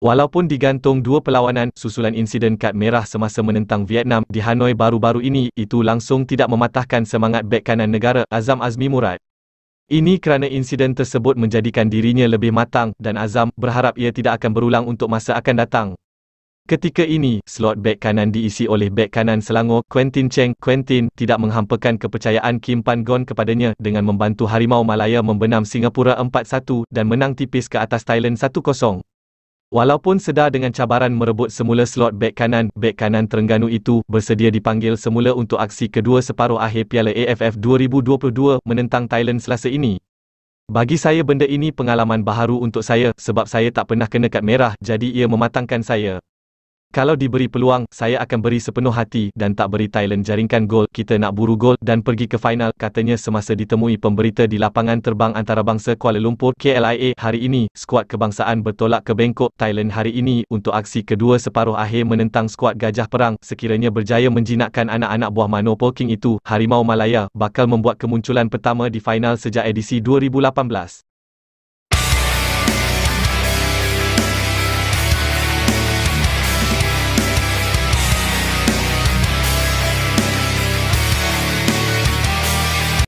Walaupun digantung dua pelawanan susulan insiden kad merah semasa menentang Vietnam di Hanoi baru-baru ini, itu langsung tidak mematahkan semangat bek kanan negara Azam Azmi Murad. Ini kerana insiden tersebut menjadikan dirinya lebih matang dan Azam berharap ia tidak akan berulang untuk masa akan datang. Ketika ini, slot bek kanan diisi oleh bek kanan Selangor, Quentin Cheng. Quentin tidak menghampakan kepercayaan Kim Pan Gon kepadanya dengan membantu Harimau Malaya membenam Singapura 4-1 dan menang tipis ke atas Thailand 1-0. Walaupun sedar dengan cabaran merebut semula slot bek kanan, bek kanan Terengganu itu bersedia dipanggil semula untuk aksi kedua separuh akhir Piala AFF 2022 menentang Thailand selasa ini. Bagi saya benda ini pengalaman baharu untuk saya sebab saya tak pernah kena kad merah jadi ia mematangkan saya. Kalau diberi peluang, saya akan beri sepenuh hati dan tak beri Thailand jaringkan gol. Kita nak buru gol dan pergi ke final, katanya semasa ditemui pemberita di lapangan terbang antarabangsa Kuala Lumpur KLIA hari ini. Skuad kebangsaan bertolak ke Bangkok, Thailand hari ini untuk aksi kedua separuh akhir menentang skuad gajah perang. Sekiranya berjaya menjinakkan anak-anak buah Manopo King itu, Harimau Malaya bakal membuat kemunculan pertama di final sejak edisi 2018.